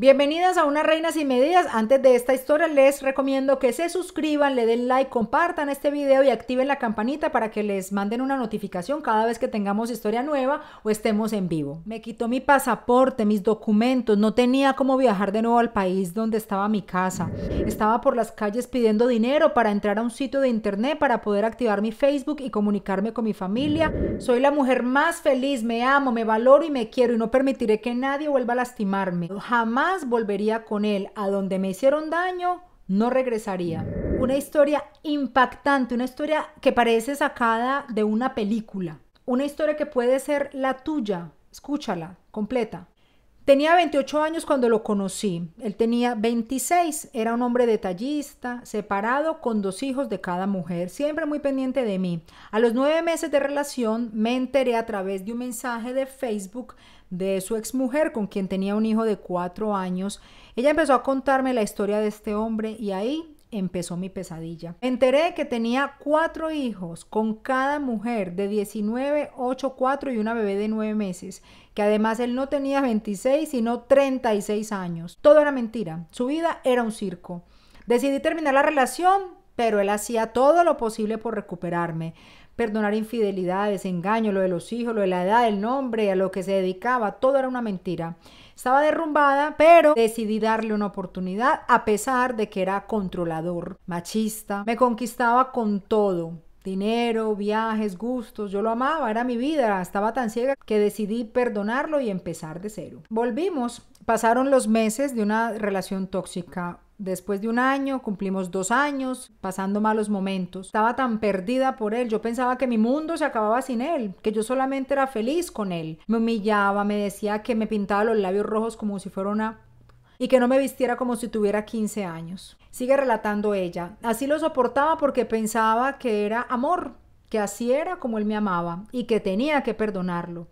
Bienvenidas a unas reinas y Medidas. Antes de esta historia les recomiendo que se suscriban, le den like, compartan este video y activen la campanita para que les manden una notificación cada vez que tengamos historia nueva o estemos en vivo. Me quitó mi pasaporte, mis documentos, no tenía cómo viajar de nuevo al país donde estaba mi casa. Estaba por las calles pidiendo dinero para entrar a un sitio de internet para poder activar mi Facebook y comunicarme con mi familia. Soy la mujer más feliz, me amo, me valoro y me quiero y no permitiré que nadie vuelva a lastimarme. Jamás volvería con él. A donde me hicieron daño, no regresaría. Una historia impactante, una historia que parece sacada de una película. Una historia que puede ser la tuya. Escúchala, completa. Tenía 28 años cuando lo conocí, él tenía 26, era un hombre detallista, separado, con dos hijos de cada mujer, siempre muy pendiente de mí. A los nueve meses de relación me enteré a través de un mensaje de Facebook de su exmujer con quien tenía un hijo de cuatro años. Ella empezó a contarme la historia de este hombre y ahí empezó mi pesadilla. enteré que tenía cuatro hijos con cada mujer de 19, 8, 4 y una bebé de 9 meses, que además él no tenía 26 sino 36 años. Todo era mentira, su vida era un circo. Decidí terminar la relación, pero él hacía todo lo posible por recuperarme. Perdonar infidelidades, engaños, lo de los hijos, lo de la edad, el nombre, a lo que se dedicaba, todo era una mentira. Estaba derrumbada, pero decidí darle una oportunidad a pesar de que era controlador, machista, me conquistaba con todo, dinero, viajes, gustos, yo lo amaba, era mi vida, estaba tan ciega que decidí perdonarlo y empezar de cero. Volvimos, pasaron los meses de una relación tóxica Después de un año, cumplimos dos años, pasando malos momentos. Estaba tan perdida por él, yo pensaba que mi mundo se acababa sin él, que yo solamente era feliz con él. Me humillaba, me decía que me pintaba los labios rojos como si fuera una y que no me vistiera como si tuviera 15 años. Sigue relatando ella. Así lo soportaba porque pensaba que era amor, que así era como él me amaba y que tenía que perdonarlo.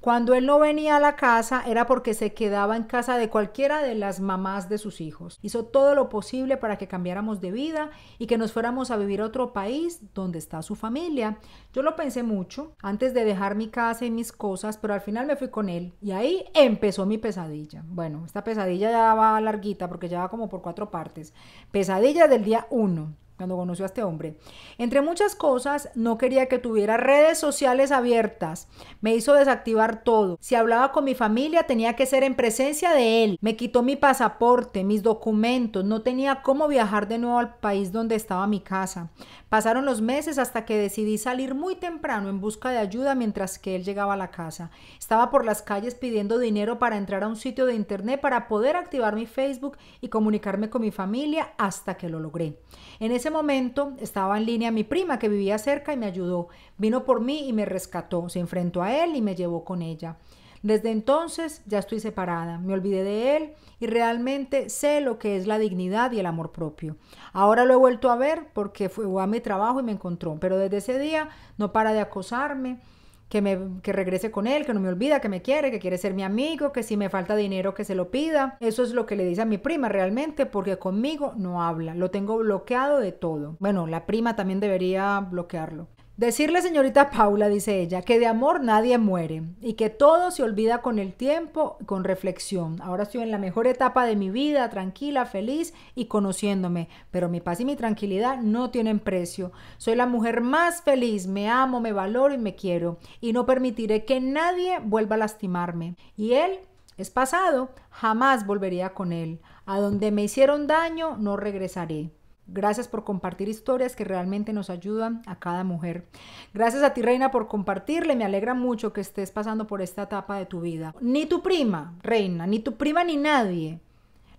Cuando él no venía a la casa era porque se quedaba en casa de cualquiera de las mamás de sus hijos. Hizo todo lo posible para que cambiáramos de vida y que nos fuéramos a vivir a otro país donde está su familia. Yo lo pensé mucho antes de dejar mi casa y mis cosas, pero al final me fui con él y ahí empezó mi pesadilla. Bueno, esta pesadilla ya va larguita porque ya va como por cuatro partes. Pesadilla del día 1 cuando conoció a este hombre. Entre muchas cosas, no quería que tuviera redes sociales abiertas. Me hizo desactivar todo. Si hablaba con mi familia, tenía que ser en presencia de él. Me quitó mi pasaporte, mis documentos. No tenía cómo viajar de nuevo al país donde estaba mi casa. Pasaron los meses hasta que decidí salir muy temprano en busca de ayuda mientras que él llegaba a la casa. Estaba por las calles pidiendo dinero para entrar a un sitio de internet para poder activar mi Facebook y comunicarme con mi familia hasta que lo logré. En ese momento estaba en línea mi prima que vivía cerca y me ayudó. Vino por mí y me rescató. Se enfrentó a él y me llevó con ella. Desde entonces ya estoy separada, me olvidé de él y realmente sé lo que es la dignidad y el amor propio. Ahora lo he vuelto a ver porque fue a mi trabajo y me encontró, pero desde ese día no para de acosarme, que, me, que regrese con él, que no me olvida, que me quiere, que quiere ser mi amigo, que si me falta dinero que se lo pida. Eso es lo que le dice a mi prima realmente porque conmigo no habla, lo tengo bloqueado de todo. Bueno, la prima también debería bloquearlo. Decirle, señorita Paula, dice ella, que de amor nadie muere y que todo se olvida con el tiempo, y con reflexión. Ahora estoy en la mejor etapa de mi vida, tranquila, feliz y conociéndome, pero mi paz y mi tranquilidad no tienen precio. Soy la mujer más feliz, me amo, me valoro y me quiero y no permitiré que nadie vuelva a lastimarme. Y él es pasado, jamás volvería con él. A donde me hicieron daño no regresaré. Gracias por compartir historias que realmente nos ayudan a cada mujer. Gracias a ti, Reina, por compartirle. Me alegra mucho que estés pasando por esta etapa de tu vida. Ni tu prima, Reina, ni tu prima ni nadie.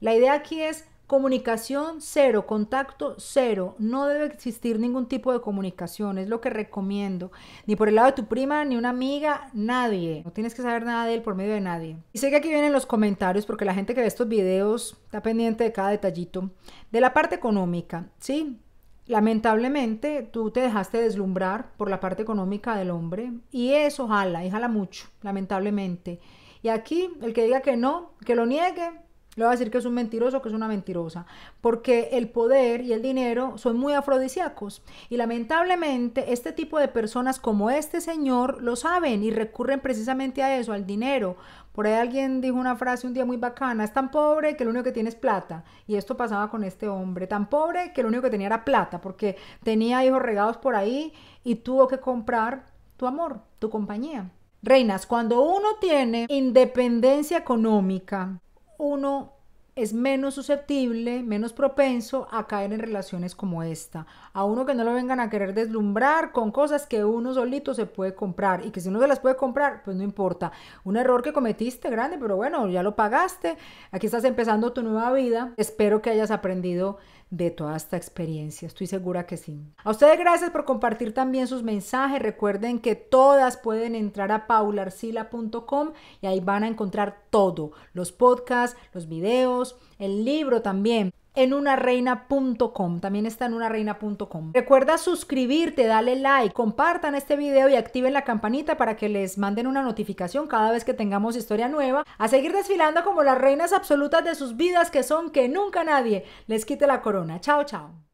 La idea aquí es Comunicación cero, contacto cero. No debe existir ningún tipo de comunicación, es lo que recomiendo. Ni por el lado de tu prima, ni una amiga, nadie. No tienes que saber nada de él por medio de nadie. Y sé que aquí vienen los comentarios porque la gente que ve estos videos está pendiente de cada detallito. De la parte económica, ¿sí? Lamentablemente tú te dejaste deslumbrar por la parte económica del hombre y eso jala, y jala mucho, lamentablemente. Y aquí el que diga que no, que lo niegue, le va a decir que es un mentiroso, que es una mentirosa, porque el poder y el dinero son muy afrodisíacos y lamentablemente este tipo de personas como este señor lo saben y recurren precisamente a eso, al dinero. Por ahí alguien dijo una frase un día muy bacana, es tan pobre que lo único que tiene es plata. Y esto pasaba con este hombre, tan pobre que lo único que tenía era plata, porque tenía hijos regados por ahí y tuvo que comprar tu amor, tu compañía. Reinas, cuando uno tiene independencia económica, uno es menos susceptible, menos propenso a caer en relaciones como esta. A uno que no lo vengan a querer deslumbrar con cosas que uno solito se puede comprar y que si uno se las puede comprar, pues no importa. Un error que cometiste grande, pero bueno, ya lo pagaste. Aquí estás empezando tu nueva vida. Espero que hayas aprendido de toda esta experiencia. Estoy segura que sí. A ustedes gracias por compartir también sus mensajes. Recuerden que todas pueden entrar a paularcila.com y ahí van a encontrar todo. Los podcasts, los videos el libro también en unareina.com. También está en unareina.com. Recuerda suscribirte, dale like, compartan este video y activen la campanita para que les manden una notificación cada vez que tengamos historia nueva. A seguir desfilando como las reinas absolutas de sus vidas que son que nunca nadie les quite la corona. Chao, chao.